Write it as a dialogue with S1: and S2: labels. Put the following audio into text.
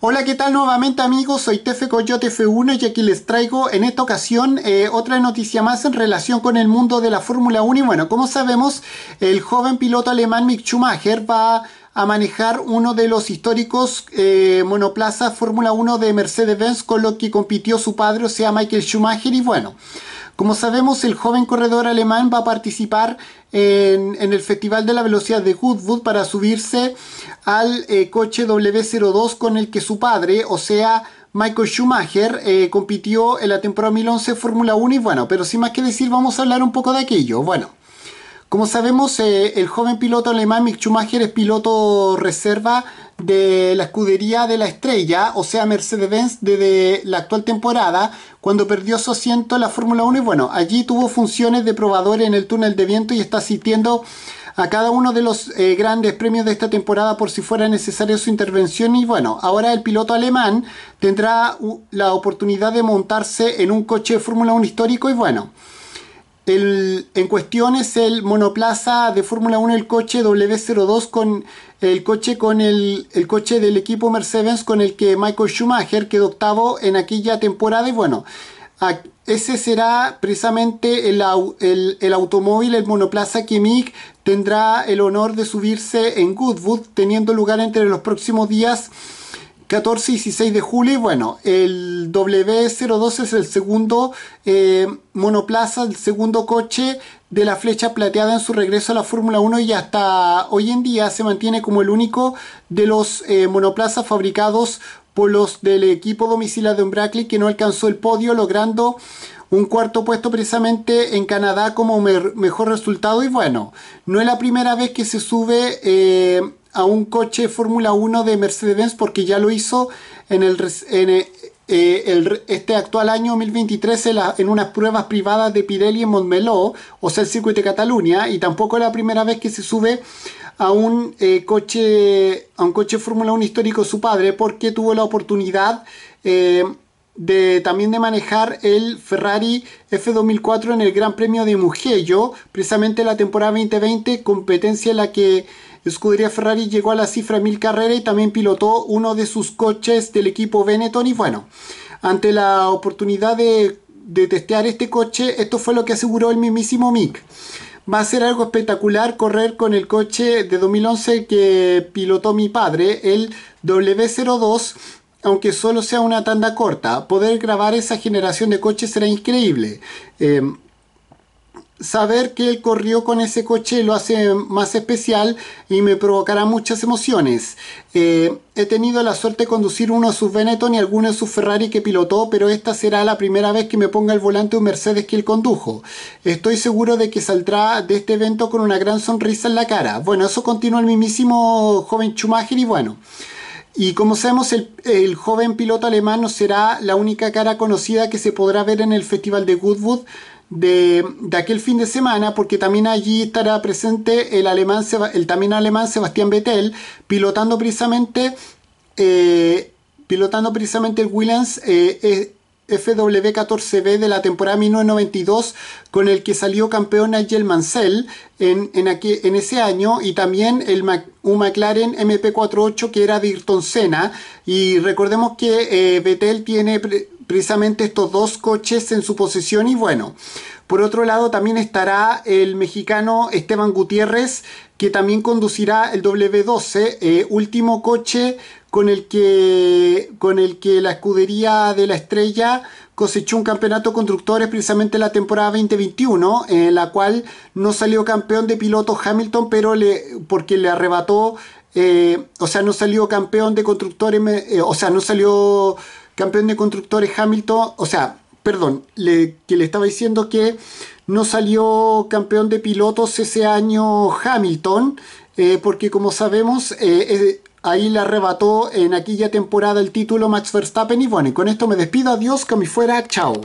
S1: Hola, ¿qué tal nuevamente amigos? Soy Tefe Coyote F1 y aquí les traigo en esta ocasión eh, otra noticia más en relación con el mundo de la Fórmula 1 y bueno, como sabemos, el joven piloto alemán Mick Schumacher va a manejar uno de los históricos eh, monoplazas Fórmula 1 de Mercedes-Benz con lo que compitió su padre, o sea, Michael Schumacher y bueno... Como sabemos, el joven corredor alemán va a participar en, el Festival de la Velocidad de Goodwood para subirse al eh, coche W02 con el que su padre, o sea, Michael Schumacher, eh, compitió en la temporada 2011 Fórmula 1 y bueno, pero sin más que decir vamos a hablar un poco de aquello. Bueno. Como sabemos, eh, el joven piloto alemán Mick Schumacher es piloto reserva de la escudería de la estrella, o sea Mercedes-Benz, desde la actual temporada, cuando perdió su asiento en la Fórmula 1. Y bueno, allí tuvo funciones de probador en el túnel de viento y está asistiendo a cada uno de los eh, grandes premios de esta temporada por si fuera necesaria su intervención. Y bueno, ahora el piloto alemán tendrá la oportunidad de montarse en un coche de Fórmula 1 histórico y bueno. El, en cuestión es el monoplaza de Fórmula 1, el coche W02 con el coche con el, coche del equipo Mercedes con el que Michael Schumacher quedó octavo en aquella temporada y bueno, ese será precisamente el, el, automóvil, el monoplaza que Mick tendrá el honor de subirse en Goodwood, teniendo lugar entre los próximos días 14 y 16 de julio. Y bueno, el w 02 es el segundo eh, monoplaza, el segundo coche de la flecha plateada en su regreso a la Fórmula 1 y hasta hoy en día se mantiene como el único de los eh, monoplazas fabricados por los del equipo domicilio de Brackley que no alcanzó el podio logrando un cuarto puesto precisamente en Canadá como mejor resultado y bueno, no es la primera vez que se sube eh, a un coche Fórmula 1 de Mercedes-Benz porque ya lo hizo en el, eh, eh, este actual año 2023 en, unas pruebas privadas de Pirelli en Montmeló, o sea, el circuito de Cataluña, y tampoco es la primera vez que se sube a un eh, coche a un coche Fórmula 1 histórico su padre porque tuvo la oportunidad de, también de manejar el Ferrari F2004 en el Gran Premio de Mugello, precisamente la temporada 2020, competencia en la que Escudería Ferrari llegó a la cifra mil carreras y también pilotó uno de sus coches del equipo Benetton y bueno, ante la oportunidad de, de testear este coche, esto fue lo que aseguró el mismísimo Mick. Va a ser algo espectacular correr con el coche de 2011 que pilotó mi padre, el W02 aunque solo sea una tanda corta. Poder grabar esa generación de coches será increíble. Em, saber que él corrió con ese coche lo hace más especial y me provocará muchas emociones. Eh, he tenido la suerte de conducir uno de sus Benetton y alguno de sus Ferrari que pilotó, pero esta será la primera vez que me ponga el volante un Mercedes que él condujo. Estoy seguro de que saldrá de este evento con una gran sonrisa en la cara. Bueno, eso continúa el mismísimo joven Schumacher y bueno. Y como sabemos, el, joven piloto alemán no será la única cara conocida que se podrá ver en el Festival de Goodwood de, aquel fin de semana, porque también allí estará presente el, alemán, el también alemán Sebastián Vettel, pilotando precisamente, eh, pilotando precisamente el Williams. Eh, eh, FW14B de la temporada 1992 con el que salió campeón Nigel Mansell en, en ese año y también el un McLaren MP48 que era de Ayrton Senna y recordemos que Betel eh, tiene precisamente estos dos coches en su posesión y bueno, por otro lado, también estará el mexicano Esteban Gutiérrez, que también conducirá el W12, eh, último coche con el, que, con el que la escudería de la estrella cosechó un campeonato de constructores precisamente en la temporada 2021, en la cual no salió campeón de piloto Hamilton, pero le, porque le arrebató, eh, o sea, no salió campeón de constructores, eh, o sea, no salió campeón de constructores Hamilton, o sea, perdón, que le estaba diciendo que no salió campeón de pilotos ese año Hamilton, eh, porque como sabemos, eh, ahí le arrebató en aquella temporada el título Max Verstappen. Y bueno, y con esto me despido, adiós, que me fuera, chao.